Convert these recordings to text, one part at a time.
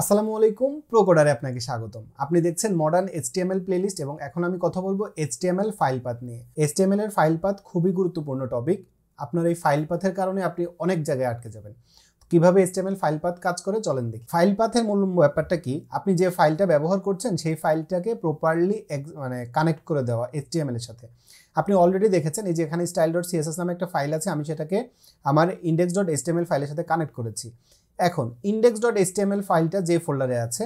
আসসালামু আলাইকুম প্রোকোডারে আপনাকে স্বাগতম আপনি দেখছেন মডার্ন এইচটিএমএল প্লেলিস্ট এবং এখন আমি কথা বলবো এইচটিএমএল ফাইল পাথ নিয়ে এইচটিএমএল এর ফাইল পাথ খুবই গুরুত্বপূর্ণ টপিক আপনার এই ফাইল পাথের কারণে আপনি অনেক জায়গায় আটকে যাবেন কিভাবে এইচটিএমএল ফাইল পাথ কাজ করে চলেন দেখি ফাইল পাথের মূল ব্যাপারটা কি আপনি যে ফাইলটা ব্যবহার করছেন সেই ফাইলটাকে প্রপারলি মানে কানেক্ট করে দেওয়া এইচটিএমএল এর সাথে আপনি অলরেডি দেখেছেন এই যে এখানে স্টাইল ডট সিএসএস নামে একটা ফাইল আছে আমি সেটাকে আমার ইন্ডেক্স ডট এইচটিএমএল ফাইলের সাথে কানেক্ট করেছি এখন ইন্ডেক্স ডট এসটিএমএল ফাইলটা যে ফোল্ডারে আছে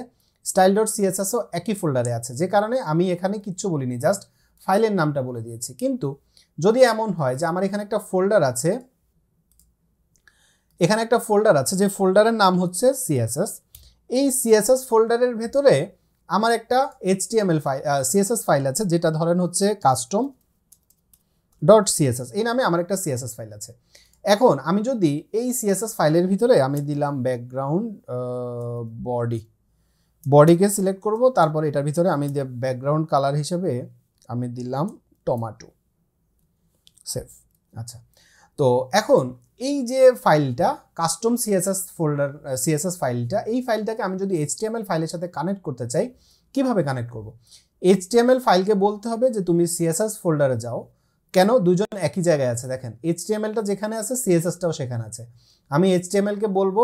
স্টাইল ডট সিএসএসও একই ফোল্ডারে আছে যে কারণে আমি এখানে কিচ্ছু বলিনি জাস্ট ফাইলের নামটা বলে দিয়েছি কিন্তু যদি এমন হয় যে আমার এখানে একটা ফোল্ডার আছে এখানে একটা ফোল্ডার আছে যে ফোল্ডারের নাম হচ্ছে সিএসএস এই সিএসএস ফোল্ডারের ভেতরে আমার একটা এইচটিএমএল ফাইল সিএসএস ফাইল আছে যেটা ধরেন হচ্ছে কাস্টম ডট সিএসএস এই নামে আমার একটা সিএসএস ফাইল আছে এখন আমি যদি এই সিএসএস ফাইলের ভিতরে আমি দিলাম ব্যাকগ্রাউন্ড বডি বডিকে সিলেক্ট করব তারপর এটার ভিতরে আমি ব্যাকগ্রাউন্ড কালার হিসেবে আমি দিলাম টমাটো সেভ আচ্ছা তো এখন এই যে ফাইলটা কাস্টম সিএসএস ফোল্ডার সিএসএস ফাইলটা এই ফাইলটাকে আমি যদি এইচটিএমএল ফাইলের সাথে কানেক্ট করতে চাই কিভাবে কানেক্ট করব এইচটিএমএল ফাইলকে বলতে হবে যে তুমি সিএসএস ফোল্ডারে যাও কেন দুজন একই জায়গায় আছে দেখেন এইচটিএমএলটা যেখানে আছে সিএসএসটাও সেখানে আছে আমি এইচটিএমএলকে বলবো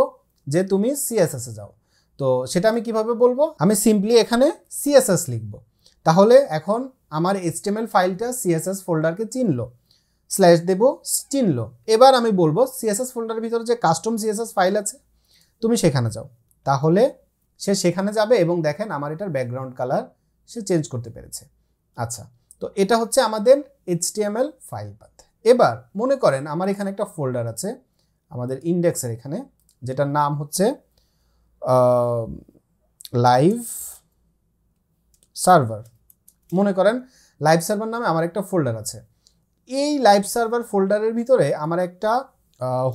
যে তুমি সিএসএসে যাও তো সেটা আমি কিভাবে বলবো আমি সিম্পলি এখানে সিএসএস লিখব তাহলে এখন আমার এইচটিএমএল ফাইলটা সিএসএস ফোল্ডারকে চিনলো স্ল্যাশ দেব চিনল এবার আমি বলবো সিএসএস ফোল্ডারের ভিতরে যে কাস্টম সিএসএস ফাইল আছে তুমি সেখানে যাও তাহলে সে সেখানে যাবে এবং দেখেন আমার এটার ব্যাকগ্রাউন্ড কালার সে চেঞ্জ করতে পেরেছে আচ্ছা তো এটা হচ্ছে আমাদের এইচটিএমএল ফাইল পাথ এবার মনে করেন আমার এখানে একটা ফোল্ডার আছে আমাদের ইন্ডেক্সের এখানে যেটার নাম হচ্ছে লাইভ সার্ভার মনে করেন লাইভ সার্ভার নামে আমার একটা ফোল্ডার আছে এই লাইভ সার্ভার ফোল্ডারের ভিতরে আমার একটা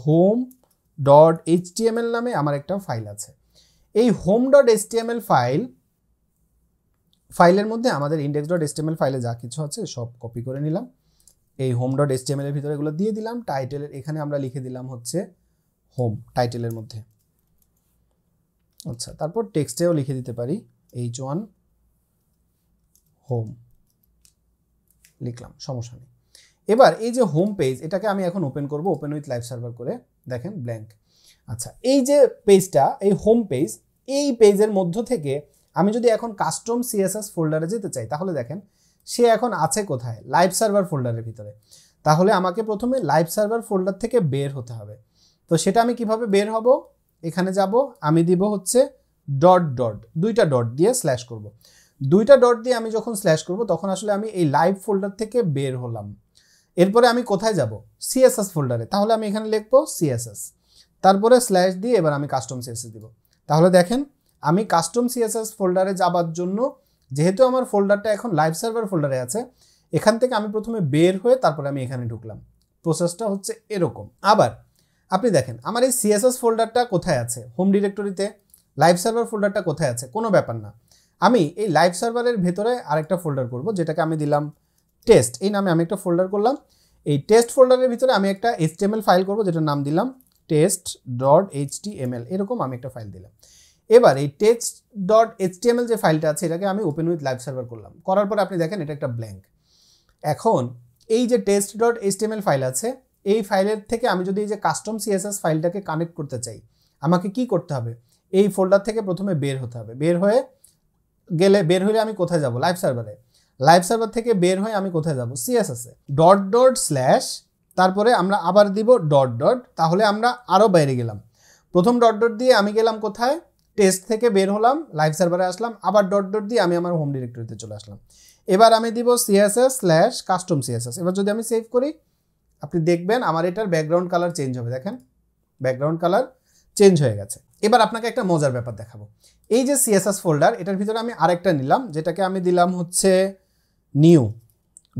হোম ডট এইচটিএমএল নামে আমার একটা ফাইল আছে এই হোম ডট এইচটিএমএল ফাইল ফাইলের মধ্যে আমাদের ইন্ডেক্স ডট এসটিএমএল ফাইলে যা কিছু আছে সব কপি করে নিলাম এই হোম ডট এসটিএমএল এর ভিতরে এগুলো দিয়ে দিলাম টাইটেলের এখানে আমরা লিখে দিলাম হচ্ছে হোম টাইটেলের মধ্যে আচ্ছা তারপর টেক্সটেও লিখে দিতে পারি এইচ ওয়ান হোম লিখলাম সমস্যা নেই এবার এই যে হোম পেজ এটাকে আমি এখন ওপেন করব ওপেন উইথ লাইভ সার্ভার করে দেখেন ব্ল্যাঙ্ক আচ্ছা এই যে পেজটা এই হোম পেজ এই পেজের মধ্য থেকে আমি যদি এখন কাস্টম সিএসএস ফোল্ডারে যেতে চাই তাহলে দেখেন সে এখন আছে কোথায় লাইভ সার্ভার ফোল্ডারের ভিতরে তাহলে আমাকে প্রথমে লাইভ সার্ভার ফোল্ডার থেকে বের হতে হবে তো সেটা আমি কিভাবে বের হব এখানে যাব আমি দিব হচ্ছে ডট ডট দুইটা ডট দিয়ে স্ল্যাশ করব। দুইটা ডট দিয়ে আমি যখন স্ল্যাশ করব তখন আসলে আমি এই লাইভ ফোল্ডার থেকে বের হলাম এরপরে আমি কোথায় যাব সিএসএস ফোল্ডারে তাহলে আমি এখানে লিখবো সিএসএস তারপরে স্ল্যাশ দিয়ে এবার আমি কাস্টম সিএসএস দিব তাহলে দেখেন আমি কাস্টম সিএসএস ফোল্ডারে যাবার জন্য যেহেতু আমার ফোল্ডারটা এখন লাইভ সার্ভার ফোল্ডারে আছে এখান থেকে আমি প্রথমে বের হয়ে তারপরে আমি এখানে ঢুকলাম প্রসেসটা হচ্ছে এরকম আবার আপনি দেখেন আমার এই সিএসএস ফোল্ডারটা কোথায় আছে হোম ডিরেক্টরিতে লাইভ সার্ভার ফোল্ডারটা কোথায় আছে কোনো ব্যাপার না আমি এই লাইভ সার্ভারের ভেতরে আরেকটা ফোল্ডার করব যেটাকে আমি দিলাম টেস্ট এই নামে আমি একটা ফোল্ডার করলাম এই টেস্ট ফোল্ডারের ভিতরে আমি একটা এইচটিএমএল ফাইল করব যেটার নাম দিলাম টেস্ট ডট এইচটিএমএল এরকম আমি একটা ফাইল দিলাম এবার এই টেক্সট ডট এইচটিএমএল যে ফাইলটা আছে এটাকে আমি ওপেন উইথ লাইভ সার্ভার করলাম করার পর আপনি দেখেন এটা একটা ব্ল্যাঙ্ক এখন এই যে টেস্ট ডট এইচটিএমএল ফাইল আছে এই ফাইলের থেকে আমি যদি এই যে কাস্টম সিএসএস ফাইলটাকে কানেক্ট করতে চাই আমাকে কি করতে হবে এই ফোল্ডার থেকে প্রথমে বের হতে হবে বের হয়ে গেলে বের হলে আমি কোথায় যাব লাইভ সার্ভারে লাইভ সার্ভার থেকে বের হয়ে আমি কোথায় যাব সিএসএসে ডট ডট স্ল্যাশ তারপরে আমরা আবার দিব ডট ডট তাহলে আমরা আরও বাইরে গেলাম প্রথম ডট ডট দিয়ে আমি গেলাম কোথায় টেস্ট থেকে বের হলাম লাইভ সার্ভারে আসলাম আবার ডট ডট দিয়ে আমি আমার হোম ডিরেক্টরিতে চলে আসলাম এবার আমি দিব সিএসএস স্ল্যাশ কাস্টম সিএসএস এবার যদি আমি সেভ করি আপনি দেখবেন আমার এটার ব্যাকগ্রাউন্ড কালার চেঞ্জ হবে দেখেন ব্যাকগ্রাউন্ড কালার চেঞ্জ হয়ে গেছে এবার আপনাকে একটা মজার ব্যাপার দেখাবো এই যে সিএসএস ফোল্ডার এটার ভিতরে আমি আরেকটা নিলাম যেটাকে আমি দিলাম হচ্ছে নিউ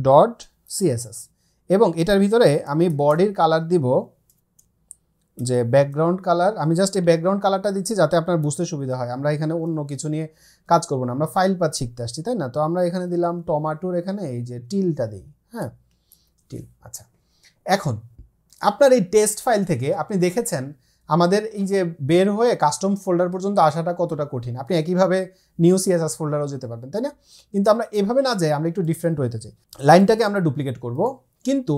ডট সিএসএস এবং এটার ভিতরে আমি বডির কালার দিব যে ব্যাকগ্রাউন্ড কালার আমি জাস্ট এই ব্যাকগ্রাউন্ড কালারটা দিচ্ছি যাতে আপনার বুঝতে সুবিধা হয় আমরা এখানে অন্য কিছু নিয়ে কাজ করব না আমরা ফাইল পাত শিখতে আসছি তাই না তো আমরা এখানে দিলাম টমাটোর এখানে এই যে টিলটা দিই হ্যাঁ টিল আচ্ছা এখন আপনার এই টেস্ট ফাইল থেকে আপনি দেখেছেন আমাদের এই যে বের হয়ে কাস্টম ফোল্ডার পর্যন্ত আসাটা কতটা কঠিন আপনি একইভাবে নিউ সিএসএস ফোল্ডারও যেতে পারবেন তাই না কিন্তু আমরা এভাবে না যাই আমরা একটু ডিফারেন্ট হইতে চাই লাইনটাকে আমরা ডুপ্লিকেট করব কিন্তু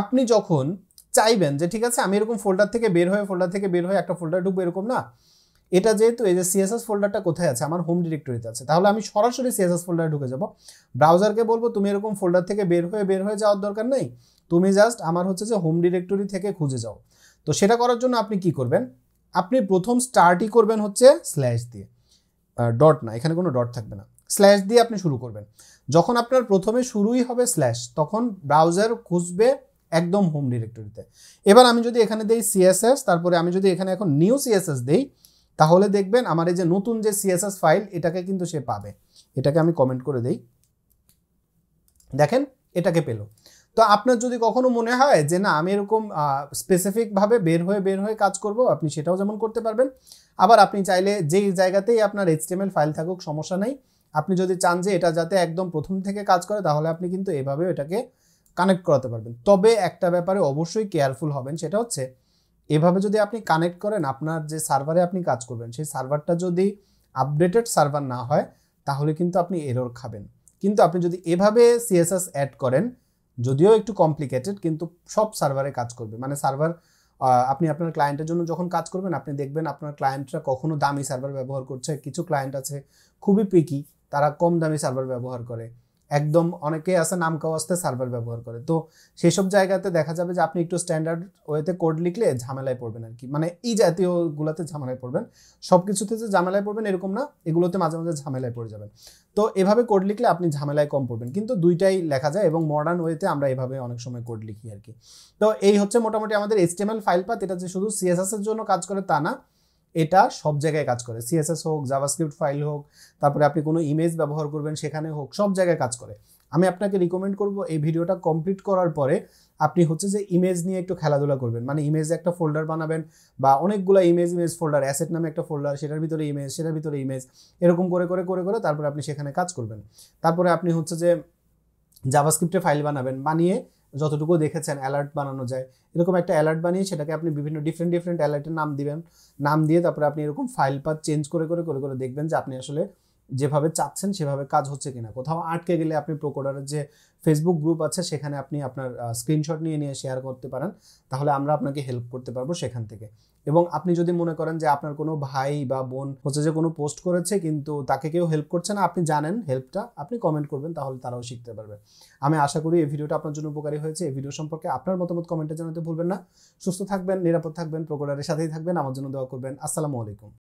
আপনি যখন চাইবেন যে ঠিক আছে আমি এরকম ফোল্ডার থেকে বের হয়ে ফোল্ডার থেকে বের হয়ে একটা ফোল্ডার ঢুকবো এরকম না এটা যেহেতু এই যে সিএসএস ফোল্ডারটা কোথায় আছে আমার হোম ডিরেক্টরিতে আছে তাহলে আমি সরাসরি সিএসএস ফোল্ডারে ঢুকে যাব ব্রাউজারকে বলবো তুমি এরকম ফোল্ডার থেকে বের হয়ে বের হয়ে যাওয়ার দরকার নেই তুমি জাস্ট আমার হচ্ছে যে হোম ডিরেক্টরি থেকে খুঁজে যাও তো সেটা করার জন্য আপনি কি করবেন আপনি প্রথম স্টার্টই করবেন হচ্ছে স্ল্যাশ দিয়ে ডট না এখানে কোনো ডট থাকবে না স্ল্যাশ দিয়ে আপনি শুরু করবেন যখন আপনার প্রথমে শুরুই হবে স্ল্যাশ তখন ব্রাউজার খুঁজবে একদম হোম ডিরেক্টরিতে এবার আমি যদি এখানে দেই সিএসএস তারপরে আমি যদি এখানে এখন নিউ সিএসএস দেই তাহলে দেখবেন আমার এই যে নতুন যে সিএসএস ফাইল এটাকে কিন্তু সে পাবে এটাকে আমি কমেন্ট করে দেই দেখেন এটাকে পেলো তো আপনার যদি কখনো মনে হয় যে না আমি এরকম স্পেসিফিকভাবে বের হয়ে বের হয়ে কাজ করব আপনি সেটাও যেমন করতে পারবেন আবার আপনি চাইলে যেই জায়গাতেই আপনার এইচটিএমএল ফাইল থাকুক সমস্যা নেই আপনি যদি চান যে এটা যাতে একদম প্রথম থেকে কাজ করে তাহলে আপনি কিন্তু এভাবেও এটাকে কানেক্ট করাতে পারবেন তবে একটা ব্যাপারে অবশ্যই কেয়ারফুল হবেন সেটা হচ্ছে এভাবে যদি আপনি কানেক্ট করেন আপনার যে সার্ভারে আপনি কাজ করবেন সেই সার্ভারটা যদি আপডেটেড সার্ভার না হয় তাহলে কিন্তু আপনি এরর খাবেন কিন্তু আপনি যদি এভাবে সিএসএস অ্যাড করেন যদিও একটু কমপ্লিকেটেড কিন্তু সব সার্ভারে কাজ করবে মানে সার্ভার আপনি আপনার ক্লায়েন্টের জন্য যখন কাজ করবেন আপনি দেখবেন আপনার ক্লায়েন্টরা কখনো দামি সার্ভার ব্যবহার করছে কিছু ক্লায়েন্ট আছে খুবই পিকি তারা কম দামি সার্ভার ব্যবহার করে একদম অনেকেই আছে নাম কাওয়াজতে সার্ভার ব্যবহার করে তো সেই সব জায়গাতে দেখা যাবে যে আপনি একটু স্ট্যান্ডার্ড ওয়েতে কোড লিখলে ঝামেলায় পড়বেন আর কি মানে এই জাতীয়গুলোতে ঝামেলায় পড়বেন সব কিছুতে যে ঝামেলায় পড়বেন এরকম না এগুলোতে মাঝে মাঝে ঝামেলায় পড়ে যাবেন তো এভাবে কোড লিখলে আপনি ঝামেলায় কম পড়বেন কিন্তু দুইটাই লেখা যায় এবং মডার্ন ওয়েতে আমরা এভাবে অনেক সময় কোড লিখি আর কি তো এই হচ্ছে মোটামুটি আমাদের এইচটিএমএল ফাইল পাত এটা যে শুধু সিএসএস এর জন্য কাজ করে তা না এটা সব জায়গায় কাজ করে সিএসএস হোক জাভাস্ক্রিপ্ট ফাইল হোক তারপরে আপনি কোনো ইমেজ ব্যবহার করবেন সেখানে হোক সব জায়গায় কাজ করে আমি আপনাকে রিকমেন্ড করব এই ভিডিওটা কমপ্লিট করার পরে আপনি হচ্ছে যে ইমেজ নিয়ে একটু খেলাধুলা করবেন মানে ইমেজ একটা ফোল্ডার বানাবেন বা অনেকগুলো ইমেজ ইমেজ ফোল্ডার অ্যাসেট নামে একটা ফোল্ডার সেটার ভিতরে ইমেজ সেটার ভিতরে ইমেজ এরকম করে করে করে করে তারপরে আপনি সেখানে কাজ করবেন তারপরে আপনি হচ্ছে যে জাভাস্ক্রিপ্টে ফাইল বানাবেন বানিয়ে যতটুকু দেখেছেন অ্যালার্ট বানানো যায় এরকম একটা অ্যালার্ট বানিয়ে সেটাকে আপনি বিভিন্ন ডিফারেন্ট ডিফারেন্ট অ্যালার্টের নাম দিবেন নাম দিয়ে তারপরে আপনি এরকম ফাইল পাথ চেঞ্জ করে করে করে করে দেখবেন যে আপনি আসলে যেভাবে চাচ্ছেন সেভাবে কাজ হচ্ছে কিনা কোথাও আটকে গেলে আপনি প্রোকোডারের যে ফেসবুক গ্রুপ আছে সেখানে আপনি আপনার স্ক্রিনশট নিয়ে নিয়ে শেয়ার করতে পারেন তাহলে আমরা আপনাকে হেল্প করতে পারবো সেখান থেকে এবং আপনি যদি মনে করেন যে আপনার কোনো ভাই বা বোন হচ্ছে যে কোনো পোস্ট করেছে কিন্তু তাকে কেউ হেল্প করছে না আপনি জানেন হেল্পটা আপনি কমেন্ট করবেন তাহলে তারাও শিখতে পারবে আমি আশা করি এই ভিডিওটা আপনার জন্য উপকারী হয়েছে এই ভিডিও সম্পর্কে আপনার মতামত কমেন্টে জানাতে ভুলবেন না সুস্থ থাকবেন নিরাপদ থাকবেন প্রকোডারের সাথেই থাকবেন আমার জন্য দোয়া করবেন আসসালামু আলাইকুম